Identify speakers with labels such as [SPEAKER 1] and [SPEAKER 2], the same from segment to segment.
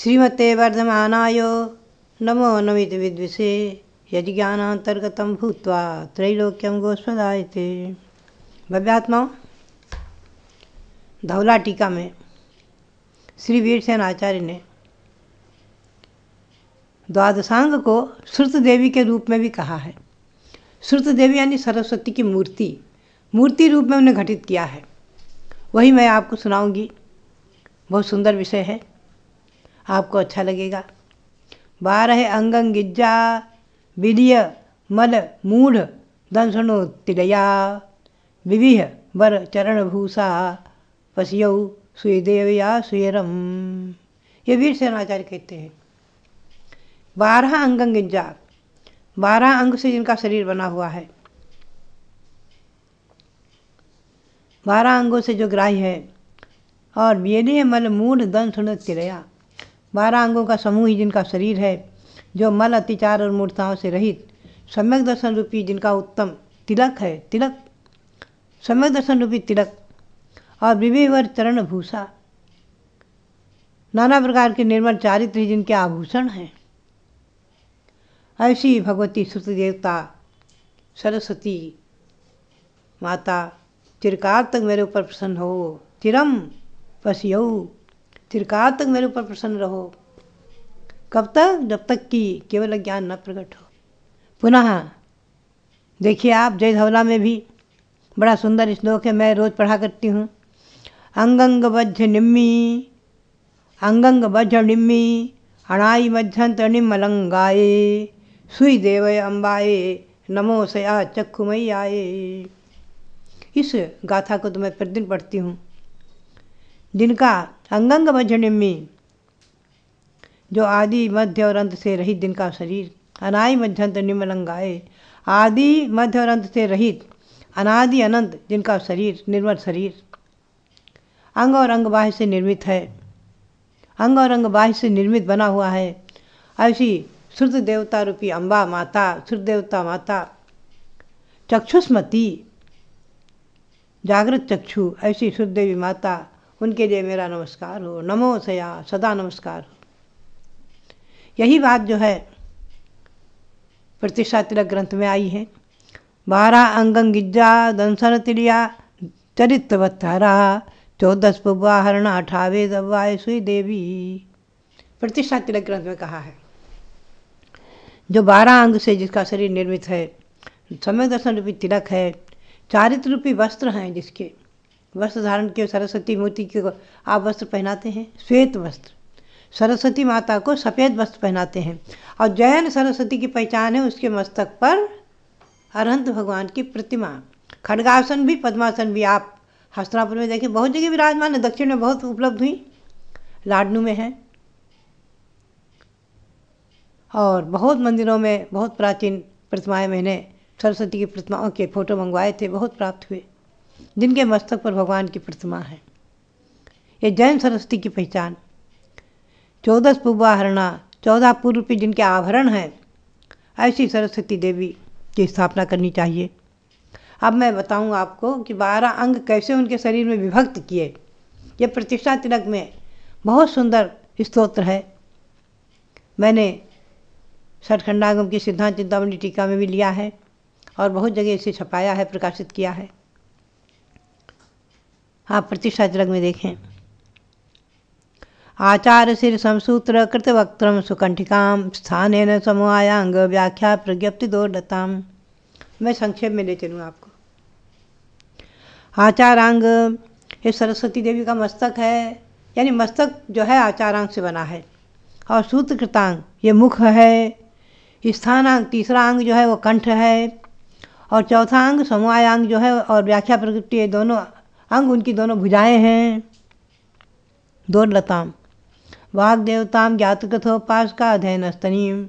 [SPEAKER 1] श्रीमते वर्धमानाय नमो नमित विद्विषे यज्ञानांतर्गतम भूत्वा त्रैलोक्यम गोस्पदाय थे भव्यात्मा धौला टीका में श्री वीरसेन आचार्य ने द्वादशांग को श्रुत देवी के रूप में भी कहा है श्रुत देवी यानी सरस्वती की मूर्ति मूर्ति रूप में उन्हें घटित किया है वही मैं आपको सुनाऊंगी बहुत सुंदर विषय है आपको अच्छा लगेगा बारह अंग गिज्जा विधिय मल मूढ़ दंशनो तिलया विविह वर चरणभूषा पसियऊ सुदेव या सुयरम ये वीर सेनाचार्य कहते हैं बारह अंग गिज्जा बारह अंग से जिनका शरीर बना हुआ है बारह अंगों से जो ग्राह्य है और बेने मल मूढ़ दंश तिरया बारह अंगों का समूह ही जिनका शरीर है जो मल अतिचार और मूर्ताओं से रहित सम्यक दर्शन रूपी जिनका उत्तम तिलक है तिलक सम्यक दर्शन रूपी तिलक और विविवर चरण भूषा नाना प्रकार के निर्मल चारित्र जिनके आभूषण हैं ऐसी भगवती श्रुति देवता सरस्वती माता चिरकाल तक मेरे ऊपर प्रसन्न हो चिरम यऊ चिरकाल तक मेरे ऊपर प्रसन्न रहो कब तक जब तक कि केवल ज्ञान न प्रकट हो पुनः देखिए आप जय धवला में भी बड़ा सुंदर श्लोक है मैं रोज़ पढ़ा करती हूँ अंगंग वज्र निम्मी अंगंग वज्र निम्मी अणाई मध्यंत निमलंगाए सुई देवय अम्बाए नमो सया चक्षुमयी आए इस गाथा को तो मैं प्रतिदिन पढ़ती हूँ जिनका अंगंग मध्य में जो आदि मध्य और अंत से रहित दिन का शरीर अनाय मध्यंत निम्नंगाए आदि मध्य और अंत से रहित अनादि अनंत जिनका शरीर निर्मल शरीर अंग और अंग बाह्य से निर्मित है अंग और अंग बाह्य से निर्मित बना हुआ है ऐसी श्रुत देवता रूपी अम्बा माता श्रुत देवता माता चक्षुस्मती जागृत चक्षु ऐसी श्रुत देवी माता उनके लिए मेरा नमस्कार हो नमो सया सदा नमस्कार हो यही बात जो है प्रतिष्ठा तिलक ग्रंथ में आई है बारह अंगंग गिज्जा दंसन तिलिया चरित्र बतरा चौदस पुब्वा हरण अठावे दब्वाए सुई देवी प्रतिष्ठा तिलक ग्रंथ में कहा है जो बारह अंग से जिसका शरीर निर्मित है समय दर्शन रूपी तिलक है चारित्र रूपी वस्त्र हैं जिसके वस्त्र धारण किए सरस्वती मूर्ति के आप वस्त्र पहनाते हैं श्वेत वस्त्र सरस्वती माता को सफ़ेद वस्त्र पहनाते हैं और जैन सरस्वती की पहचान है उसके मस्तक पर अरहंत भगवान की प्रतिमा खड़गासन भी पद्मासन भी आप हस्तनापुर में देखें बहुत जगह विराजमान है दक्षिण में बहुत उपलब्ध हुई लाडनू में है और बहुत मंदिरों में बहुत प्राचीन प्रतिमाएं मैंने सरस्वती की प्रतिमाओं के फोटो मंगवाए थे बहुत प्राप्त हुए जिनके मस्तक पर भगवान की प्रतिमा है ये जैन सरस्वती की पहचान चौदह पूर्वाहरणा चौदह पूर्व पे जिनके आभरण हैं ऐसी सरस्वती देवी की स्थापना करनी चाहिए अब मैं बताऊं आपको कि बारह अंग कैसे उनके शरीर में विभक्त किए ये प्रतिष्ठा तिलक में बहुत सुंदर स्तोत्र है मैंने सठखंडागम की सिद्धांत चिंतामणि टीका में भी लिया है और बहुत जगह इसे छपाया है प्रकाशित किया है आप प्रतिष्ठा तिलक में देखें आचार सिर समसूत्र कृतवक्त्रम सुकंठिकाम स्थान है न समूहायांग व्याख्या प्रज्ञप्ति दो लताम मैं संक्षेप में ले चलूँ आपको आचारांग ये सरस्वती देवी का मस्तक है यानी मस्तक जो है आचारांग से बना है और सूत्र कृतांग ये मुख है स्थानांग तीसरा अंग जो है वो कंठ है और चौथा अंग समवायांग जो है और व्याख्या प्रकृति ये दोनों अंग उनकी दोनों भुजाएं हैं दोर्लताम वाग्देवताम ज्ञातकथोपास का अध्ययन स्तनीम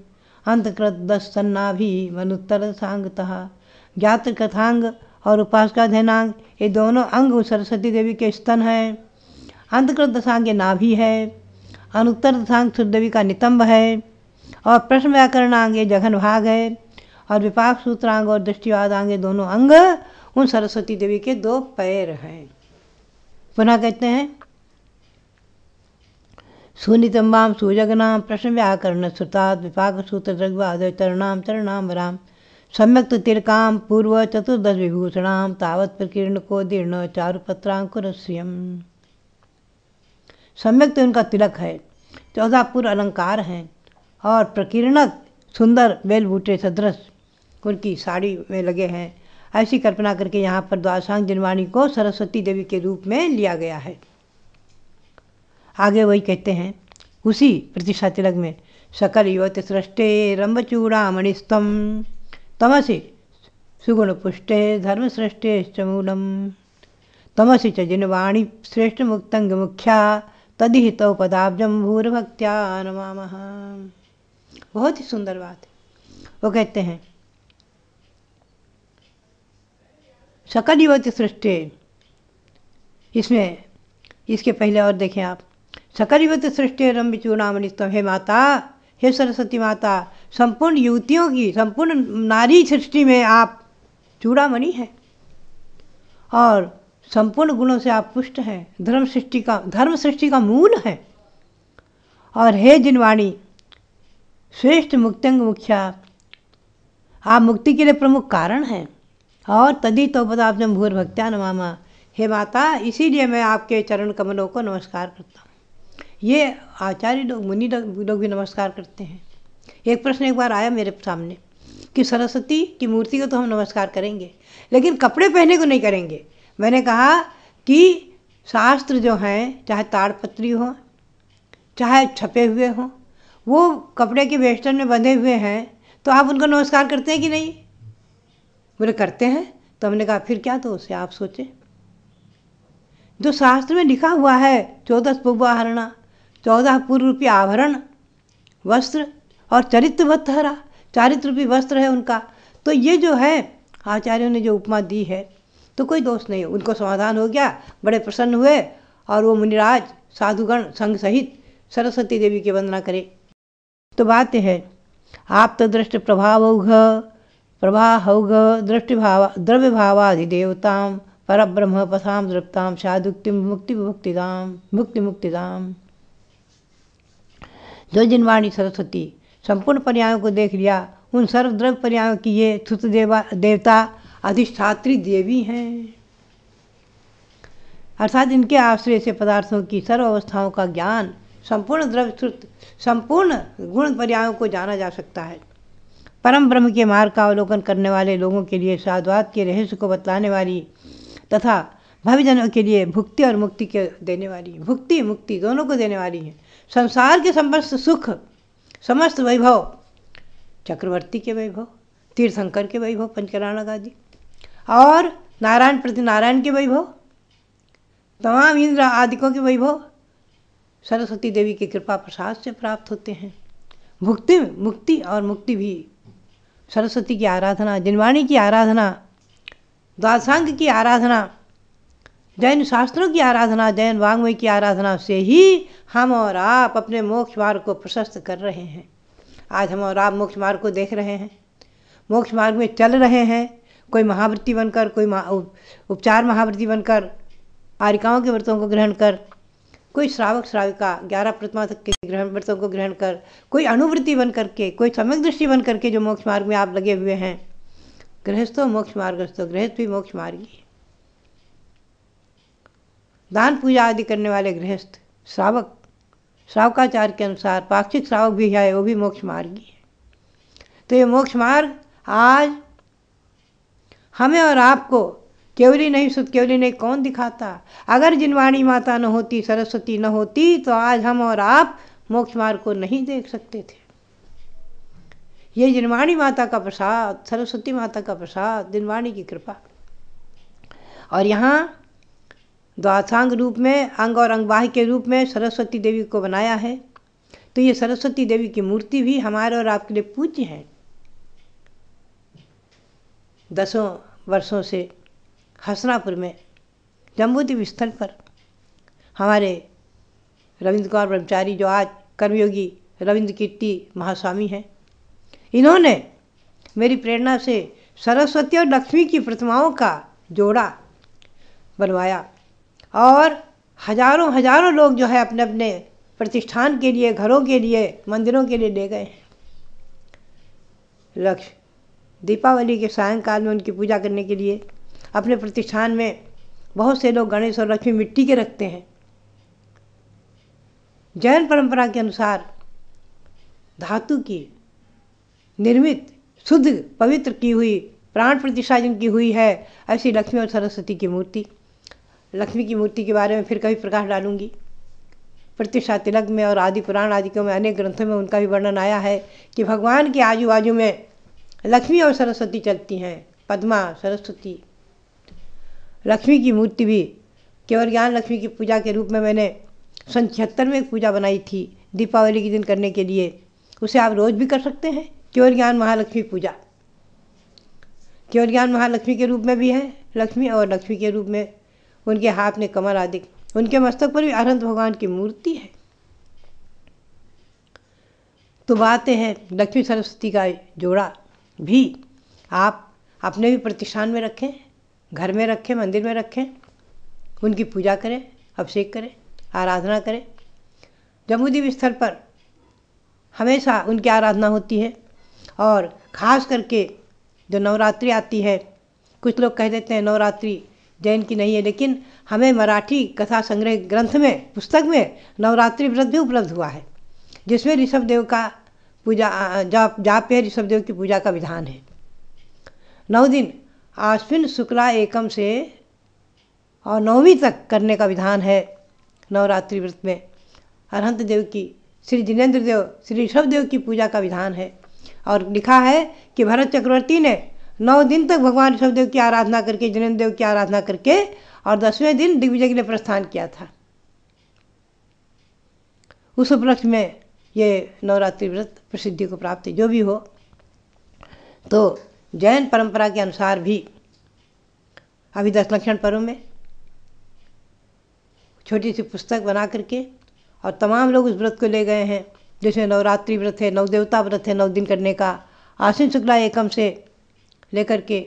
[SPEAKER 1] अंतकृत दस भी मनुत्तर सांगतः ज्ञात कथांग और उपास का अध्ययनांग ये दोनों अंग सरस्वती देवी के स्तन हैं अंतकृत दशांग ये नाभि है अनुत्तर दशांग सूर्यदेवी का नितंब है और प्रश्न व्याकरणांग ये जघन भाग है और विपाक सूत्रांग और दृष्टिवादांग ये दोनों अंग उन सरस्वती देवी के दो पैर हैं पुनः कहते हैं सुनितंबाम सुजगनाम प्रश्न व्याकरण सुतात विपाक सूत्र द्रग्वादय चरणाम चरणाम राम सम्यक तिरकाम पूर्व चतुर्दश विभूषणाम तावत प्रकीर्ण को दीर्ण चारुपत्रांकुरस्यम सम्यक तो इनका तिलक है चौदह पूर्व अलंकार हैं और प्रकीर्णक सुंदर बेलबूटे सदृश उनकी साड़ी में लगे हैं ऐसी कल्पना करके यहाँ पर द्वासांग जनवाणी को सरस्वती देवी के रूप में लिया गया है आगे वही कहते हैं उसी प्रतिष्ठा तिलक में सकल युवत सृष्टे मणिस्तम तमसे सुगुण पुष्टे धर्म सृष्टे चमूलम तमसि च जिनवाणी श्रेष्ठ मुक्तंग मुख्या तदिहित तो पदाब्जम भूर्भक्त्या नमा बहुत ही सुंदर बात है वो कहते हैं सकल सृष्टि इसमें इसके पहले और देखें आप सकल युवत सृष्टि रम्बी चूड़ामणिस्तम हे माता हे सरस्वती माता संपूर्ण युवतियों की संपूर्ण नारी सृष्टि में आप चूड़ामणि हैं और संपूर्ण गुणों से आप पुष्ट हैं धर्म सृष्टि का धर्म सृष्टि का मूल है और हे जिनवाणी श्रेष्ठ मुक्तंग मुखिया आप मुक्ति के लिए प्रमुख कारण हैं और तदी तो आपने भूर भक्त्या नमामा हे माता इसीलिए मैं आपके चरण कमलों को नमस्कार करता हूँ ये आचार्य लोग मुनि लोग भी नमस्कार करते हैं एक प्रश्न एक बार आया मेरे सामने कि सरस्वती की मूर्ति को तो हम नमस्कार करेंगे लेकिन कपड़े पहने को नहीं करेंगे मैंने कहा कि शास्त्र जो हैं चाहे ताड़पत्री हो चाहे छपे हुए हों वो कपड़े के वेस्टर्न में बंधे हुए हैं तो आप उनको नमस्कार करते हैं कि नहीं बोले करते हैं तो हमने कहा फिर क्या तो उसे आप सोचे जो शास्त्र में लिखा हुआ है चौदह पूर्वाहरणा चौदह पूर्व रूपी आभरण वस्त्र और चरित्र हरा चारित्र रूपी वस्त्र है उनका तो ये जो है आचार्यों ने जो उपमा दी है तो कोई दोष नहीं उनको समाधान हो गया बड़े प्रसन्न हुए और वो मुनिराज साधुगण संघ सहित सरस्वती देवी की वंदना करे तो बात है आप तो दृष्ट प्रभाव घ प्रवाहौघ दृष्टिभाव दृप्ता साधुक्ति मुक्ति साधुक्तिं मुक्ति मुक्तिदा जो जिनवाणी सरस्वती संपूर्ण पर्यायों को देख लिया उन सर्वद्रव्य पर्यायों की ये थुत देवा देवता अधिष्ठात्री देवी हैं अर्थात इनके आश्रय से पदार्थों की सर्व अवस्थाओं का ज्ञान संपूर्ण द्रव्य संपूर्ण गुण पर्यायों को जाना जा सकता है परम ब्रह्म के मार्ग का अवलोकन करने वाले लोगों के लिए साधुवाद के रहस्य को बतलाने वाली तथा भविजनों के लिए भुक्ति और मुक्ति के देने वाली भुक्ति मुक्ति दोनों को देने वाली है संसार के समस्त सुख समस्त वैभव चक्रवर्ती के वैभव तीर्थंकर के वैभव पंचकराणक आदि और नारायण प्रति नारायण के वैभव तमाम इंद्र आदिकों के वैभव सरस्वती देवी की कृपा प्रसाद से प्राप्त होते हैं भुक्ति मुक्ति और मुक्ति भी सरस्वती की आराधना जिनवाणी की आराधना द्वादशांग की आराधना जैन शास्त्रों की आराधना जैन वांग्मय की आराधना से ही हम और आप अपने मोक्ष मार्ग को प्रशस्त कर रहे हैं आज हम और आप मोक्ष मार्ग को देख रहे हैं मोक्ष मार्ग में चल रहे हैं कोई महावृत्ति बनकर कोई महा उपचार महावृत्ति बनकर आरिकाओं के व्रतों को ग्रहण कर कोई श्रावक श्राविका ग्यारह प्रतिमा तक के ग्रहण व्रतों को ग्रहण कर कोई अनुवृत्ति बन करके कोई सम्यक दृष्टि बन करके जो मोक्ष मार्ग में आप लगे हुए हैं गृहस्थो मोक्ष मार्गस्थो गृहस्थ भी मोक्ष मार्गी दान पूजा आदि करने वाले गृहस्थ श्रावक श्रावकाचार के अनुसार पाक्षिक श्रावक भी है वो भी मोक्ष मार्गी है तो ये मोक्ष मार्ग आज हमें और आपको केवली नहीं सुत केवली नहीं कौन दिखाता अगर जिनवाणी माता न होती सरस्वती न होती तो आज हम और आप मोक्ष मार्ग को नहीं देख सकते थे ये जिनवाणी माता का प्रसाद सरस्वती माता का प्रसाद जिनवाणी की कृपा और यहाँ द्वासांग रूप में अंग और अंगवाह के रूप में सरस्वती देवी को बनाया है तो ये सरस्वती देवी की मूर्ति भी हमारे और आपके लिए पूज्य है दसों वर्षों से हसनापुर में जम्बूद्वीप स्थल पर हमारे रविंद्र कुमार ब्रह्मचारी जो आज कर्मयोगी रविंद्र कीर्ति महास्वामी हैं इन्होंने मेरी प्रेरणा से सरस्वती और लक्ष्मी की प्रतिमाओं का जोड़ा बनवाया और हजारों हजारों लोग जो है अपने अपने प्रतिष्ठान के लिए घरों के लिए मंदिरों के लिए ले गए हैं लक्ष्य दीपावली के सायंकाल में उनकी पूजा करने के लिए अपने प्रतिष्ठान में बहुत से लोग गणेश और लक्ष्मी मिट्टी के रखते हैं जैन परंपरा के अनुसार धातु की निर्मित शुद्ध पवित्र की हुई प्राण प्रतिष्ठा जिनकी हुई है ऐसी लक्ष्मी और सरस्वती की मूर्ति लक्ष्मी की मूर्ति के बारे में फिर कभी प्रकाश डालूंगी प्रतिष्ठा तिलक में और आदि पुराण के में अनेक ग्रंथों में उनका भी वर्णन आया है कि भगवान के आजू बाजू में लक्ष्मी और सरस्वती चलती हैं पद्मा सरस्वती लक्ष्मी की मूर्ति भी केवल ज्ञान लक्ष्मी की पूजा के रूप में मैंने सन छिहत्तर में एक पूजा बनाई थी दीपावली के दिन करने के लिए उसे आप रोज़ भी कर सकते हैं केवल ज्ञान महालक्ष्मी पूजा केवल ज्ञान महालक्ष्मी के रूप में भी है लक्ष्मी और लक्ष्मी के रूप में उनके हाथ में कमल आदि उनके मस्तक पर भी अनंत भगवान की मूर्ति है तो बातें हैं लक्ष्मी सरस्वती का जोड़ा भी आप अपने भी प्रतिष्ठान में रखें घर में रखें मंदिर में रखें उनकी पूजा करें अभिषेक करें आराधना करें जमुदीप स्थल पर हमेशा उनकी आराधना होती है और ख़ास करके जो नवरात्रि आती है कुछ लोग कह देते हैं नवरात्रि जैन की नहीं है लेकिन हमें मराठी कथा संग्रह ग्रंथ में पुस्तक में नवरात्रि व्रत भी उपलब्ध हुआ है जिसमें ऋषभ देव का पूजा जाप जाप है ऋषभ देव की पूजा का विधान है नौ दिन आश्विन शुक्ला एकम से और नौवीं तक करने का विधान है नवरात्रि व्रत में अरहंत देव की श्री जिनेन्द्र देव श्री ऋषभ देव की पूजा का विधान है और लिखा है कि भरत चक्रवर्ती ने नौ दिन तक भगवान ऋषभ देव की आराधना करके जिनेन्द्र देव की आराधना करके और दसवें दिन दिग्विजय के लिए प्रस्थान किया था उस उपलक्ष्य में ये नवरात्रि व्रत प्रसिद्धि को प्राप्त जो भी हो तो जैन परंपरा के अनुसार भी अभी दस लक्षण पर्व में छोटी सी पुस्तक बना करके और तमाम लोग उस व्रत को ले गए हैं जैसे नवरात्रि व्रत है नवदेवता व्रत है नौ दिन करने का आसिन शुक्ला एकम से लेकर के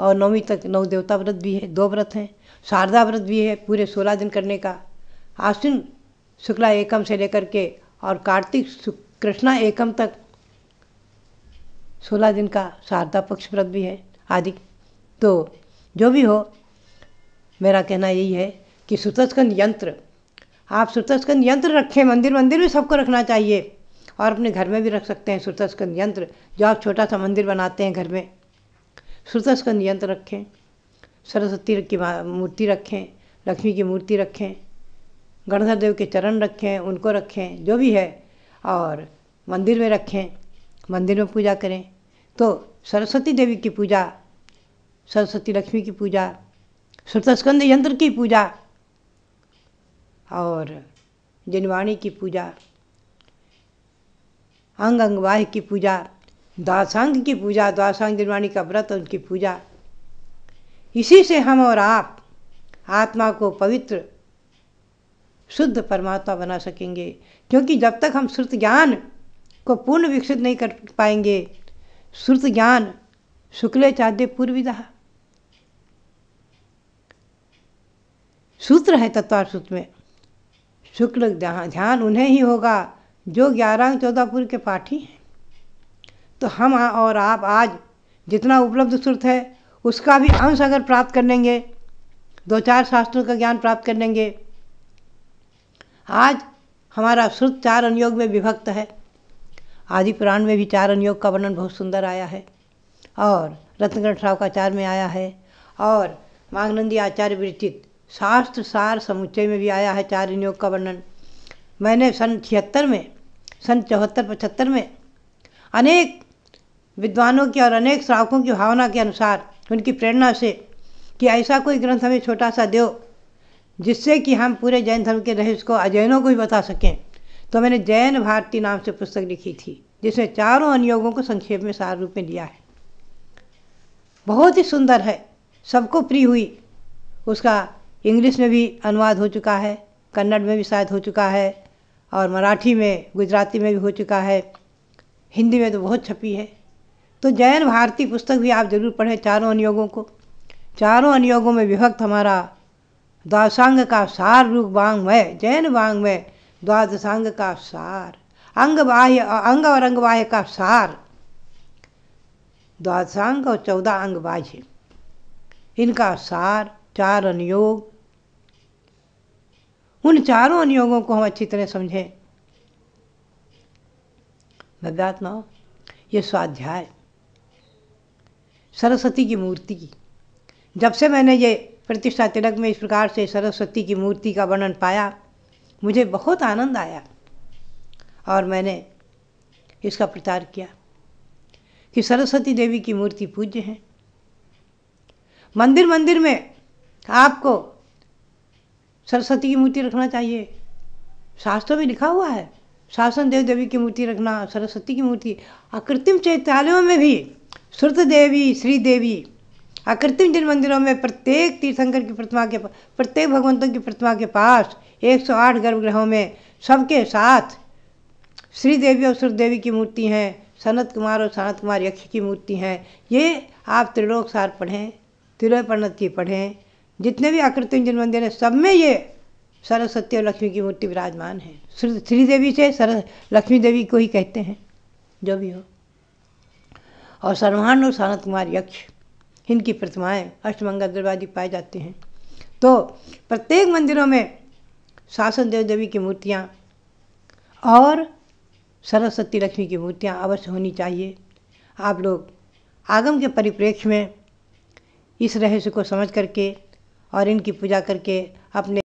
[SPEAKER 1] और नौवीं तक नौ देवता व्रत भी है दो व्रत हैं शारदा व्रत भी है पूरे सोलह दिन करने का आश्विन शुक्ला एकम से लेकर के और कार्तिक कृष्णा एकम तक सोलह दिन का शारदा पक्ष व्रत भी है आदि तो जो भी हो मेरा कहना यही है कि सुतस्कंद यंत्र आप सुतस्कंद यंत्र रखें मंदिर मंदिर में सबको रखना चाहिए और अपने घर में भी रख सकते हैं सुतस्कंद यंत्र जो आप छोटा सा मंदिर बनाते हैं घर में सुतस्कंद यंत्र रखें सरस्वती की मूर्ति रखें लक्ष्मी की मूर्ति रखें गणधर देव के चरण रखें उनको रखें जो भी है और मंदिर में रखें मंदिर में पूजा करें तो सरस्वती देवी की पूजा सरस्वती लक्ष्मी की पूजा सुतस्कंद यंत्र की पूजा और जिनवाणी की पूजा अंग अंगवाह की पूजा दासांग की पूजा दासांग जिनवाणी का व्रत उनकी पूजा इसी से हम और आप आत्मा को पवित्र शुद्ध परमात्मा बना सकेंगे क्योंकि जब तक हम श्रुत ज्ञान को पूर्ण विकसित नहीं कर पाएंगे ज्ञान शुक्ल चाद्य पूर्विदा सूत्र है तत्वार सूत्र में शुक्ल ध्यान उन्हें ही होगा जो ग्यारह चौदह पूर्व के पाठी हैं तो हम और आप आज जितना उपलब्ध सूत्र है उसका भी अंश अगर प्राप्त कर लेंगे दो चार शास्त्रों का ज्ञान प्राप्त कर लेंगे आज हमारा श्रुत चार अनुयोग में विभक्त है आदि पुराण में भी चार अनुयोग का वर्णन बहुत सुंदर आया है और का चार में आया है और माघनंदी आचार्य विरचित शास्त्र सार समुच्चय में भी आया है चार अनुयोग का वर्णन मैंने सन छिहत्तर में सन चौहत्तर पचहत्तर में अनेक विद्वानों की और अनेक श्रावकों की भावना के अनुसार उनकी प्रेरणा से कि ऐसा कोई ग्रंथ हमें छोटा सा दो जिससे कि हम पूरे जैन धर्म के रहस्य को अजैनों को भी बता सकें तो मैंने जैन भारती नाम से पुस्तक लिखी थी जिसमें चारों अनियोगों को संक्षेप में सार रूप में लिया है बहुत ही सुंदर है सबको प्रिय हुई उसका इंग्लिश में भी अनुवाद हो चुका है कन्नड़ में भी शायद हो चुका है और मराठी में गुजराती में भी हो चुका है हिंदी में तो बहुत छपी है तो जैन भारती पुस्तक भी आप जरूर पढ़ें चारों अनियोगों को चारों अनियोगों में विभक्त हमारा द्वासांग का सार रूप वांग्मय जैन वांग्मय अंग का सार अंग बाह्य अंग और अंग बाह्य का सार द्वादशांग और चौदह अंग बाह्य इनका सार चार अनुयोग उन चारों अनुयोगों को हम अच्छी तरह समझें भव्यात्मा ये स्वाध्याय सरस्वती की मूर्ति की जब से मैंने ये प्रतिष्ठा तिलक में इस प्रकार से सरस्वती की मूर्ति का वर्णन पाया मुझे बहुत आनंद आया और मैंने इसका प्रचार किया कि सरस्वती देवी की मूर्ति पूज्य है मंदिर मंदिर में आपको सरस्वती की मूर्ति रखना चाहिए शास्त्रों में लिखा हुआ है शासन देव देवी की मूर्ति रखना सरस्वती की मूर्ति अकृत्रिम चैत्यालयों में भी श्रुत देवी श्री देवी अकृत्रिम जिन मंदिरों में प्रत्येक तीर्थंकर की प्रतिमा के प्रत्येक भगवंतों की प्रतिमा के पास एक सौ आठ गर्भगृहों में सबके साथ श्री देवी और सुरदेवी की मूर्ति हैं सनत कुमार और सनत कुमार यक्ष की मूर्ति हैं ये आप त्रिलोक सार पढ़ें तिरय की पढ़ें जितने भी आकृतिंजन मंदिर हैं सब में ये सरस्वती और लक्ष्मी की मूर्ति विराजमान है श्री देवी से सर लक्ष्मी देवी को ही कहते हैं जो भी हो और सर्वान और सनत कुमार यक्ष इनकी प्रतिमाएँ अष्टमंगल दरवाजे पाए जाते हैं तो प्रत्येक मंदिरों में शासन देव देवी की मूर्तियाँ और सरस्वती लक्ष्मी की मूर्तियाँ अवश्य होनी चाहिए आप लोग आगम के परिप्रेक्ष्य में इस रहस्य को समझ करके और इनकी पूजा करके अपने